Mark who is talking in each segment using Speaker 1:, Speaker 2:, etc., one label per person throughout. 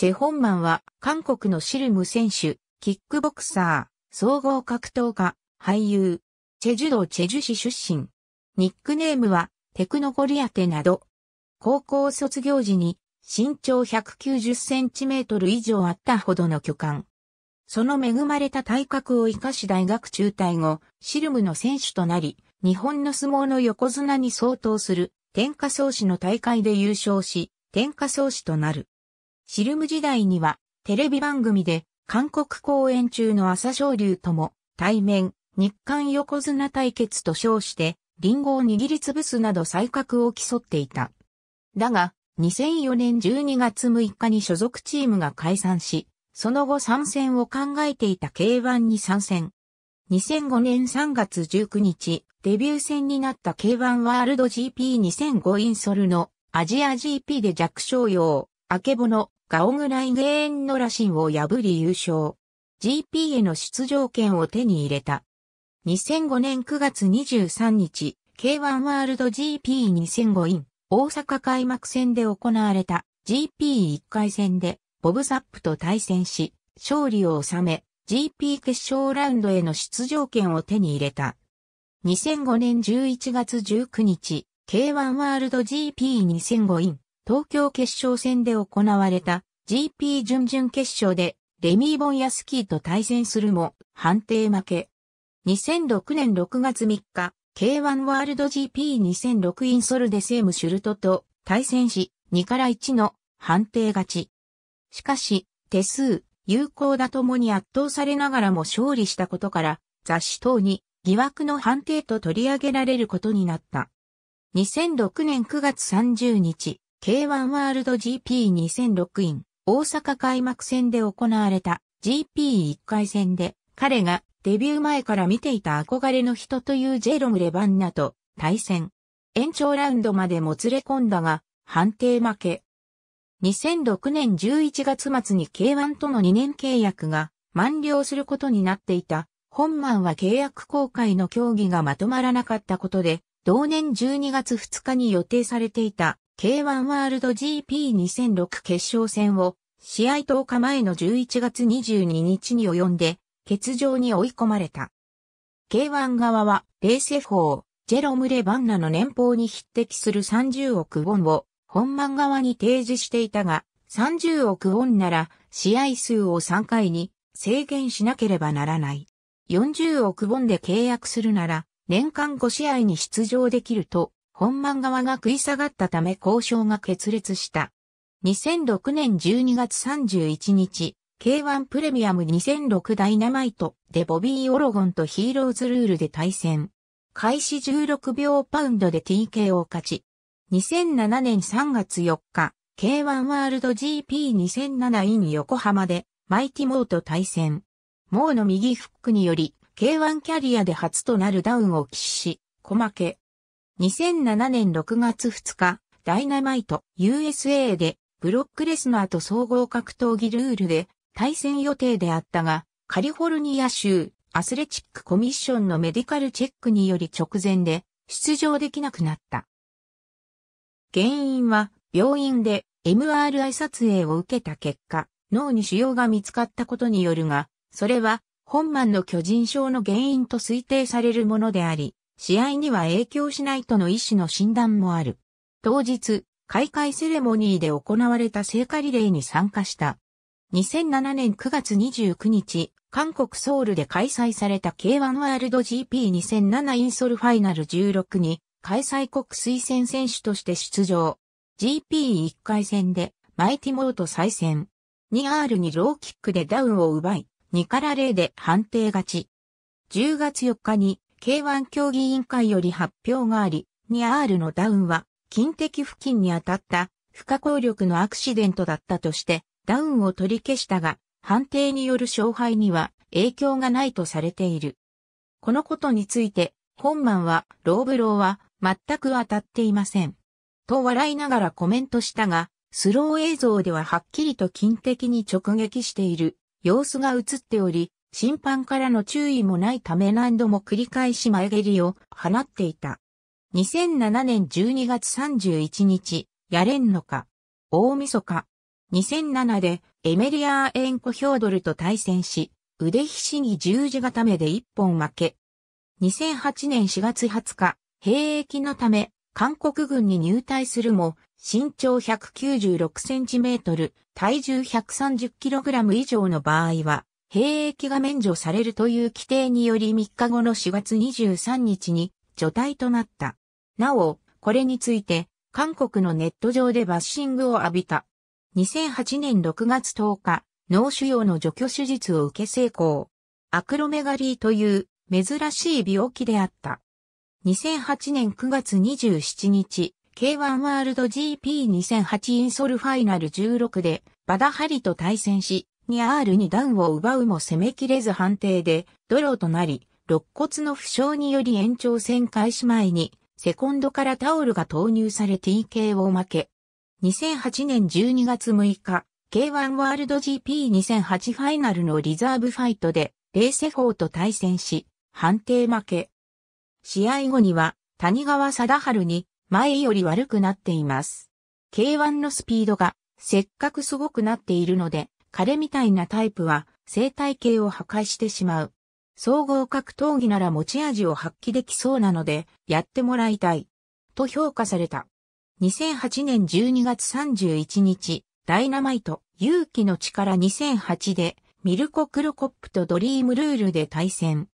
Speaker 1: チェ・ホンマンは、韓国のシルム選手、キックボクサー、総合格闘家、俳優、チェジュ道チェジュ市出身。ニックネームは、テクノゴリアテなど。高校卒業時に、身長190センチメートル以上あったほどの巨漢。その恵まれた体格を生かし大学中退後、シルムの選手となり、日本の相撲の横綱に相当する、天下創始の大会で優勝し、天下創始となる。シルム時代には、テレビ番組で、韓国公演中の朝昇龍とも、対面、日韓横綱対決と称して、リンゴを握りつぶすなど才覚を競っていた。だが、2004年12月6日に所属チームが解散し、その後参戦を考えていた K1 に参戦。2005年3月19日、デビュー戦になった K1 ワールド GP2005 インソルのアジア GP で弱小用、アケボノ、ガオグライゲーンの羅針を破り優勝。GP への出場権を手に入れた。2005年9月23日、K1 ワールド GP2005 イン、大阪開幕戦で行われた GP1 回戦で、ボブサップと対戦し、勝利を収め、GP 決勝ラウンドへの出場権を手に入れた。2005年11月19日、K1 ワールド GP2005 イン、東京決勝戦で行われた GP 準々決勝でレミー・ボンヤスキーと対戦するも判定負け。2006年6月3日、K1 ワールド GP2006 インソルデセームシュルトと対戦し2から1の判定勝ち。しかし、手数、有効だともに圧倒されながらも勝利したことから雑誌等に疑惑の判定と取り上げられることになった。2006年9月30日、K1 ワールド GP2006 イン大阪開幕戦で行われた GP1 回戦で彼がデビュー前から見ていた憧れの人というジェロム・レバンナと対戦。延長ラウンドまでもつれ込んだが判定負け。2006年11月末に K1 との2年契約が満了することになっていた。本マンは契約公開の協議がまとまらなかったことで、同年12月2日に予定されていた K1 ワールド GP2006 決勝戦を試合10日前の11月22日に及んで欠場に追い込まれた。K1 側はレー法、ジェロム・レバンナの年俸に匹敵する30億ウォンを本番側に提示していたが30億ウォンなら試合数を3回に制限しなければならない。40億ウォンで契約するなら年間5試合に出場できると本番側が食い下がったため交渉が決裂した。2006年12月31日、K1 プレミアム2006ダイナマイトでボビー・オロゴンとヒーローズルールで対戦。開始16秒パウンドで TK を勝ち。2007年3月4日、K1 ワールド GP2007 イン横浜でマイティモーと対戦。モーの右フックにより、K1 キャリアで初となるダウンを喫し、小負け。2007年6月2日、ダイナマイト USA でブロックレスナーと総合格闘技ルールで対戦予定であったが、カリフォルニア州アスレチックコミッションのメディカルチェックにより直前で出場できなくなった。原因は病院で MRI 撮影を受けた結果、脳に腫瘍が見つかったことによるが、それは本マンの巨人症の原因と推定されるものであり、試合には影響しないとの医師の診断もある。当日、開会セレモニーで行われた聖火リレーに参加した。2007年9月29日、韓国ソウルで開催された K1 ワールド GP2007 インソルファイナル16に開催国推薦選手として出場。GP1 回戦でマイティモート再戦。2 r にローキックでダウンを奪い、2から0で判定勝ち。10月4日に K1 競技委員会より発表があり、ー r のダウンは、近敵付近に当たった不可抗力のアクシデントだったとして、ダウンを取り消したが、判定による勝敗には影響がないとされている。このことについて、本マンは、ローブローは、全く当たっていません。と笑いながらコメントしたが、スロー映像でははっきりと近敵に直撃している様子が映っており、審判からの注意もないため何度も繰り返し前蹴りを放っていた。2007年12月31日、やれんのか、大晦日。2007でエメリアーエンコ・ヒョードルと対戦し、腕ひしぎ十字固めで一本負け。2008年4月20日、兵役のため、韓国軍に入隊するも、身長196センチメートル、体重130キログラム以上の場合は、兵役が免除されるという規定により3日後の4月23日に除隊となった。なお、これについて、韓国のネット上でバッシングを浴びた。2008年6月10日、脳腫瘍の除去手術を受け成功。アクロメガリーという珍しい病気であった。2008年9月27日、K1 ワールド GP2008 インソルファイナル16でバダハリと対戦し、に R2 段を奪うも攻めきれず判定で、ドローとなり、肋骨の負傷により延長戦開始前に、セコンドからタオルが投入され TK を負け。2008年12月6日、K1 ワールド GP2008 ファイナルのリザーブファイトで、レーセフォーと対戦し、判定負け。試合後には、谷川貞治に、前より悪くなっています。K1 のスピードが、せっかくすごくなっているので、彼みたいなタイプは生態系を破壊してしまう。総合格闘技なら持ち味を発揮できそうなので、やってもらいたい。と評価された。2008年12月31日、ダイナマイト、勇気の力2008で、ミルコ・クロコップとドリームルールで対戦。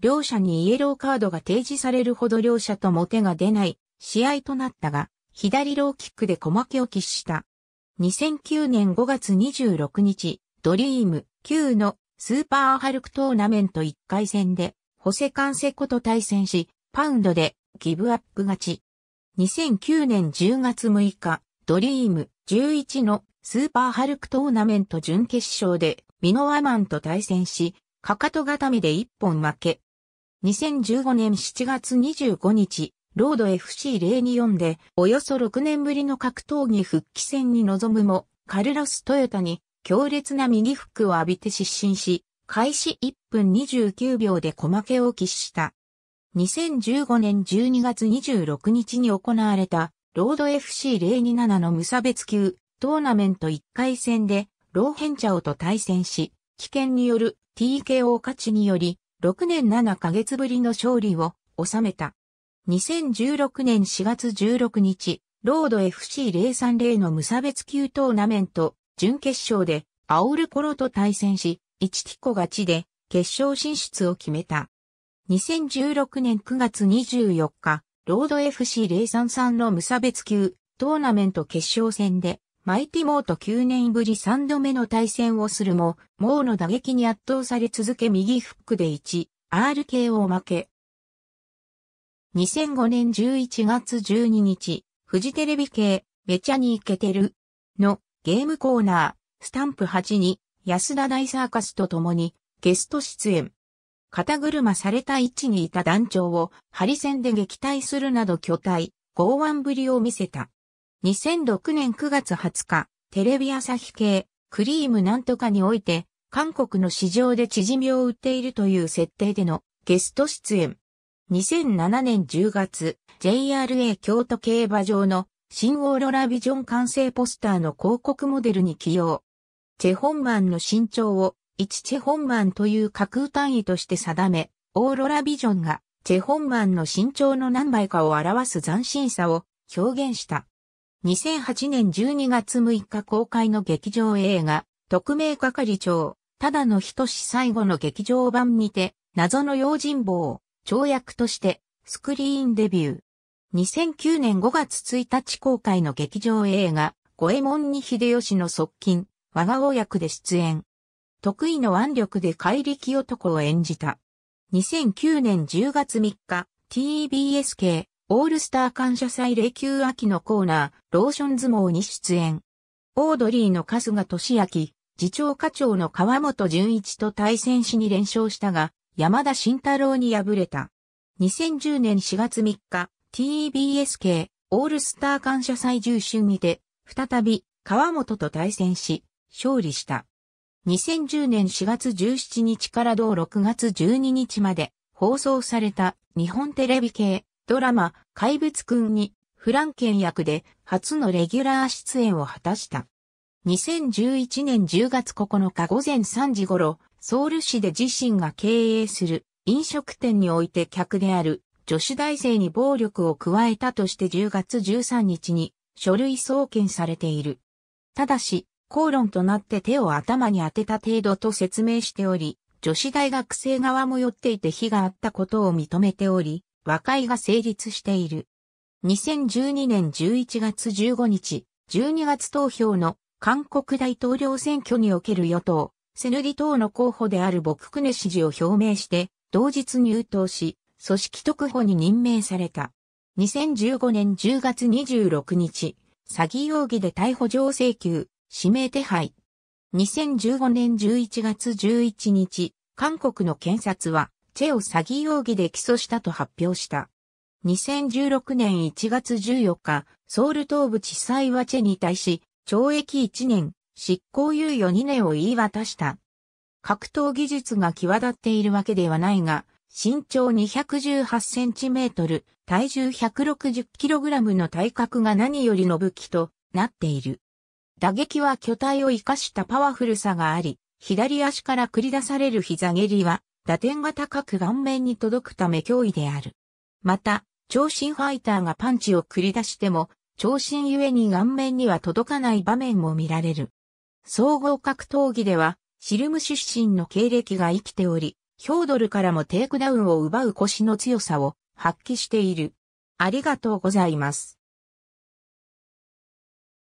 Speaker 1: 両者にイエローカードが提示されるほど両者とも手が出ない試合となったが、左ローキックで小負けを喫した。2009年5月26日、ドリーム9のスーパーハルクトーナメント1回戦で、ホセカンセコと対戦し、パウンドでギブアップ勝ち。2009年10月6日、ドリーム11のスーパーハルクトーナメント準決勝でミノワマンと対戦し、かかと固めで1本負け。2015年7月25日、ロード FC024 でおよそ6年ぶりの格闘技復帰戦に臨むも、カルロス・トヨタに強烈な右フックを浴びて失神し、開始1分29秒で小負けを喫した。2015年12月26日に行われた、ロード FC027 の無差別級トーナメント1回戦で、ローヘンチャオと対戦し、危険による TKO 勝ちにより、6年7ヶ月ぶりの勝利を収めた。2016年4月16日、ロード FC030 の無差別級トーナメント、準決勝で、アオルコロと対戦し、1ティコ勝ちで、決勝進出を決めた。2016年9月24日、ロード FC033 の無差別級、トーナメント決勝戦で、マイティモーと9年ぶり3度目の対戦をするも、モーの打撃に圧倒され続け右フックで 1RKO 負け、2005年11月12日、フジテレビ系、めちゃにイケてる、の、ゲームコーナー、スタンプ8に、安田大サーカスと共に、ゲスト出演。肩車された位置にいた団長を、ハリセンで撃退するなど巨体、剛腕ぶりを見せた。2006年9月20日、テレビ朝日系、クリームなんとかにおいて、韓国の市場で縮みを売っているという設定でのゲスト出演。2007年10月、JRA 京都競馬場の新オーロラビジョン完成ポスターの広告モデルに起用。チェホンマンの身長を1チェホンマンという架空単位として定め、オーロラビジョンがチェホンマンの身長の何倍かを表す斬新さを表現した。2008年12月6日公開の劇場映画、特命係長、ただのとし最後の劇場版にて、謎の用心棒、跳躍としてスクリーンデビュー。2009年5月1日公開の劇場映画、五右衛門に秀吉の側近、我が親役で出演。得意の腕力で怪力男を演じた。2009年10月3日、TBS 系、オールスター感謝祭霊柩秋のコーナー、ローション相撲に出演。オードリーの春日俊明、次長課長の川本淳一と対戦しに連勝したが、山田慎太郎に敗れた。2010年4月3日、TBS 系オールスター感謝祭重春にて、再び川本と対戦し、勝利した。2010年4月17日から同6月12日まで放送された日本テレビ系ドラマ怪物くんにフランケン役で初のレギュラー出演を果たした。2011年10月9日午前3時頃、ソウル市で自身が経営する飲食店において客である女子大生に暴力を加えたとして10月13日に書類送検されている。ただし、口論となって手を頭に当てた程度と説明しており、女子大学生側も寄っていて非があったことを認めており、和解が成立している。2012年11月15日、12月投票の韓国大統領選挙における与党、セヌディ党の候補であるボククネ支持を表明して、同日入党し、組織特保に任命された。2015年10月26日、詐欺容疑で逮捕状請求、指名手配。2015年11月11日、韓国の検察は、チェを詐欺容疑で起訴したと発表した。2016年1月14日、ソウル東部地裁はチェに対し、懲役1年、執行猶予2年を言い渡した。格闘技術が際立っているわけではないが、身長218センチメートル、体重160キログラムの体格が何よりの武器となっている。打撃は巨体を生かしたパワフルさがあり、左足から繰り出される膝蹴りは、打点が高く顔面に届くため脅威である。また、長身ファイターがパンチを繰り出しても、長身ゆえに顔面には届かない場面も見られる。総合格闘技では、シルム出身の経歴が生きており、ヒョードルからもテイクダウンを奪う腰の強さを発揮している。ありがとうございます。